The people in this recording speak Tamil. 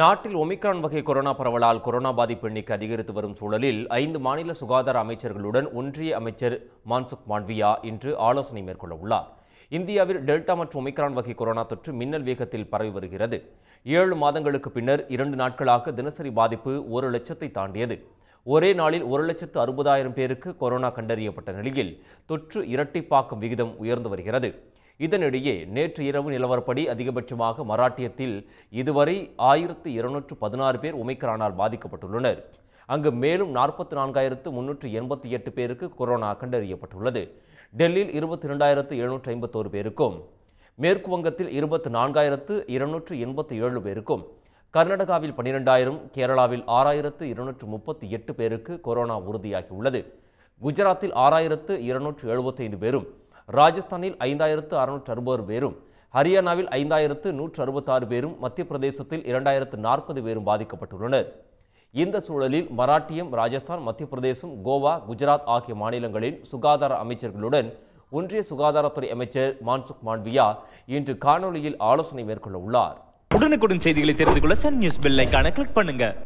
நாட்டில் ஒமிக்ரான் வகை கொரோனா பரவலால் கொரோனா பாதிப்பு எண்ணிக்கை அதிகரித்து வரும் சூழலில் ஐந்து மாநில சுகாதார அமைச்சர்களுடன் ஒன்றிய அமைச்சர் மான்சுக் மாண்ட்வியா இன்று ஆலோசனை மேற்கொள்ள உள்ளார் இந்தியாவில் டெல்டா மற்றும் ஒமிக்ரான் வகை கொரோனா தொற்று மின்னல் வேகத்தில் பரவி வருகிறது ஏழு மாதங்களுக்கு பின்னர் இரண்டு நாட்களாக தினசரி பாதிப்பு ஒரு லட்சத்தை தாண்டியது ஒரே நாளில் ஒரு லட்சத்து அறுபதாயிரம் பேருக்கு கொரோனா கண்டறியப்பட்ட நிலையில் தொற்று இரட்டிப்பாக்கும் விகிதம் உயர்ந்து வருகிறது இதனிடையே நேற்று இரவு நிலவரப்படி அதிகபட்சமாக மராட்டியத்தில் இதுவரை ஆயிரத்து இருநூற்று பதினாறு பேர் உமைக்கரானால் பாதிக்கப்பட்டுள்ளனர் அங்கு மேலும் நாற்பத்தி நான்காயிரத்து முன்னூற்று எண்பத்தி எட்டு பேருக்கு கொரோனா கண்டறியப்பட்டுள்ளது டெல்லியில் இருபத்தி ரெண்டாயிரத்து எழுநூற்று ஐம்பத்தோரு பேருக்கும் மேற்கு வங்கத்தில் இருபத்தி நான்காயிரத்து இருநூற்று எண்பத்தி ஏழு பேருக்கும் கர்நாடகாவில் பனிரெண்டாயிரம் கேரளாவில் ஆறாயிரத்து இருநூற்று முப்பத்தி எட்டு பேருக்கு கொரோனா உறுதியாகியுள்ளது குஜராத்தில் ஆறாயிரத்து இருநூற்று எழுபத்தைந்து பேரும் ராஜஸ்தானில் ஐந்தாயிரத்து அறுநூற்று அறுபது பேரும் ஹரியானாவில் ஐந்தாயிரத்து நூற்று அறுபத்தாறு பேரும் மத்திய பிரதேசத்தில் இரண்டாயிரத்து நாற்பது பேரும் பாதிக்கப்பட்டுள்ளனர் இந்த சூழலில் மராட்டியம் ராஜஸ்தான் மத்திய பிரதேசம் கோவா குஜராத் ஆகிய மாநிலங்களின் சுகாதார அமைச்சர்களுடன் ஒன்றிய சுகாதாரத்துறை அமைச்சர் மான்சுக் மாண்வியா இன்று காணொலியில் ஆலோசனை மேற்கொள்ள உள்ளார் உடனுக்குடன் செய்திகளை தெரிந்து கொள்ள சன் நியூஸ் பெல் கிளிக் பண்ணுங்க